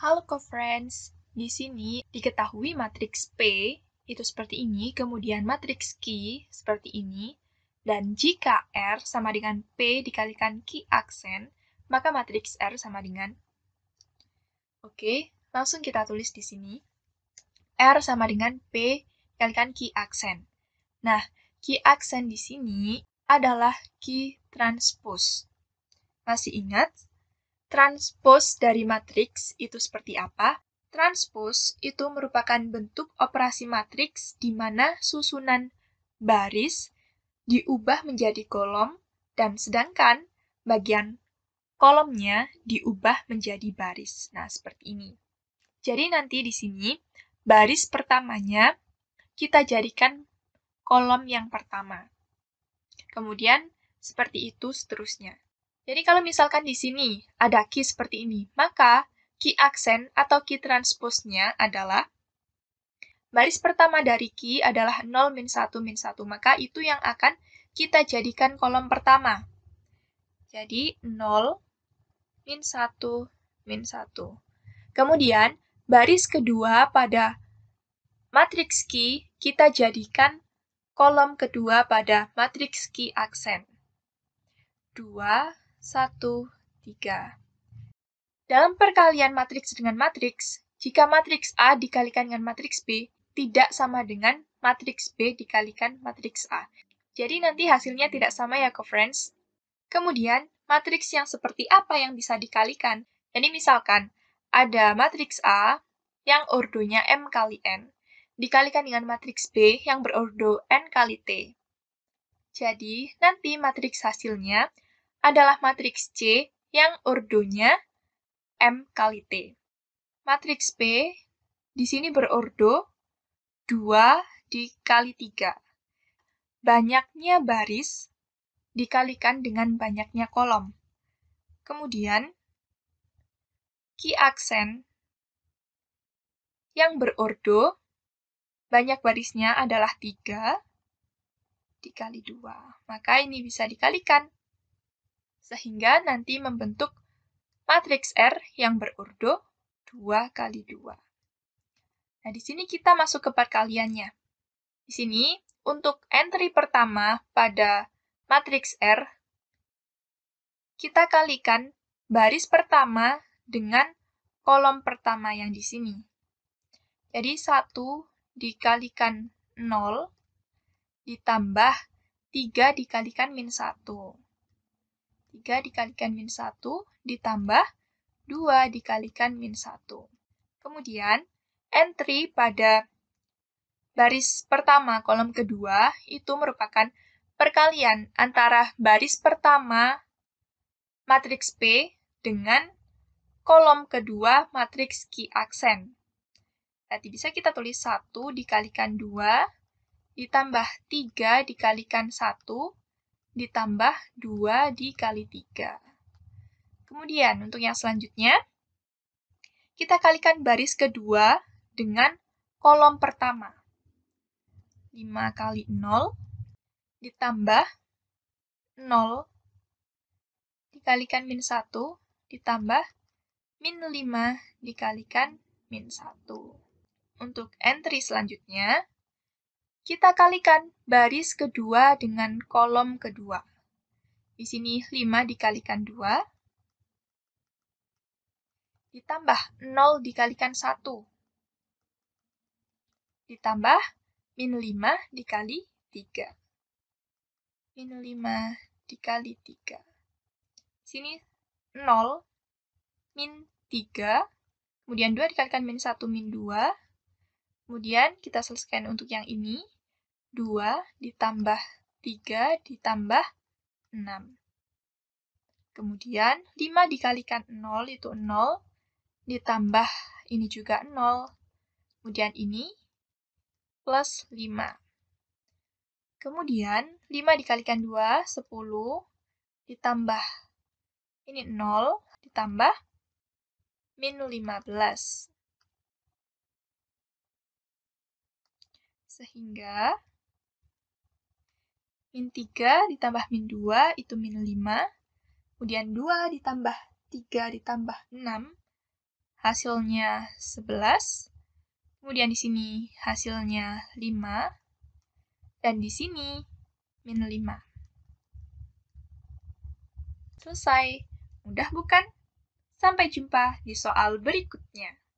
Halo co-friends, di sini diketahui matriks P itu seperti ini, kemudian matriks Q seperti ini, dan jika R sama dengan P dikalikan Q aksen, maka matriks R sama dengan Oke, langsung kita tulis di sini. R sama dengan P dikalikan Q aksen. Nah, Q aksen di sini adalah Q transpose. Masih ingat Transpose dari matriks itu seperti apa? Transpose itu merupakan bentuk operasi matriks di mana susunan baris diubah menjadi kolom dan sedangkan bagian kolomnya diubah menjadi baris. Nah, seperti ini. Jadi nanti di sini baris pertamanya kita jadikan kolom yang pertama. Kemudian seperti itu seterusnya. Jadi kalau misalkan di sini ada key seperti ini, maka key aksen atau key transpose-nya adalah baris pertama dari key adalah 0 min 1 min 1, maka itu yang akan kita jadikan kolom pertama. Jadi 0 min 1 min 1. Kemudian baris kedua pada matriks key kita jadikan kolom kedua pada matriks key aksen. 2 1, 3. Dalam perkalian matriks dengan matriks, jika matriks A dikalikan dengan matriks B, tidak sama dengan matriks B dikalikan matriks A. Jadi nanti hasilnya tidak sama ya, co friends. Kemudian, matriks yang seperti apa yang bisa dikalikan? Jadi misalkan, ada matriks A yang ordonya M kali N, dikalikan dengan matriks B yang berordo N kali T. Jadi, nanti matriks hasilnya adalah matriks C yang ordonya M kali T. Matriks P di sini berordo 2 dikali 3. Banyaknya baris dikalikan dengan banyaknya kolom. Kemudian, ki aksen yang berordo banyak barisnya adalah 3 dikali 2. Maka ini bisa dikalikan sehingga nanti membentuk matriks R yang berurdo 2 kali 2. Nah, di sini kita masuk ke perkaliannya. Di sini, untuk entry pertama pada matriks R, kita kalikan baris pertama dengan kolom pertama yang di sini. Jadi 1 dikalikan 0 ditambah 3 dikalikan min 1. 3 dikalikan min 1 ditambah 2 dikalikan min 1. Kemudian, entry pada baris pertama kolom kedua itu merupakan perkalian antara baris pertama matriks P dengan kolom kedua matriks Q aksen. Berarti bisa kita tulis 1 dikalikan 2 ditambah 3 dikalikan 1 ditambah 2 dikali 3. Kemudian untuk yang selanjutnya, kita kalikan baris kedua dengan kolom pertama. 5 kali 0 ditambah 0 dikalikan min 1 ditambah min 5 dikalikan min 1. Untuk entry selanjutnya, kita kalikan baris kedua dengan kolom kedua. Di sini 5 dikalikan 2. Ditambah 0 dikalikan 1. Ditambah min 5 dikali 3. Min 5 dikali 3. Di sini 0 min 3. Kemudian 2 dikalikan min 1 min 2. Kemudian kita selesaikan untuk yang ini. 2 ditambah 3 ditambah 6. Kemudian 5 dikalikan 0 itu 0. Ditambah ini juga 0. Kemudian ini plus 5. Kemudian 5 dikalikan 2, 10. Ditambah ini 0, ditambah min 15. Sehingga min 3 ditambah min 2 itu min 5. Kemudian 2 ditambah 3 ditambah 6 hasilnya 11. Kemudian di sini hasilnya 5. Dan di sini min 5. Selesai. Mudah bukan? Sampai jumpa di soal berikutnya.